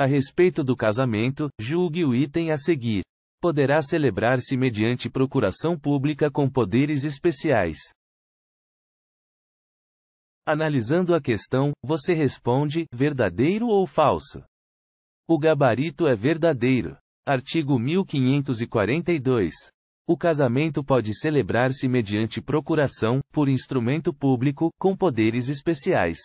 A respeito do casamento, julgue o item a seguir. Poderá celebrar-se mediante procuração pública com poderes especiais. Analisando a questão, você responde: verdadeiro ou falso? O gabarito é verdadeiro. Artigo 1542. O casamento pode celebrar-se mediante procuração, por instrumento público, com poderes especiais.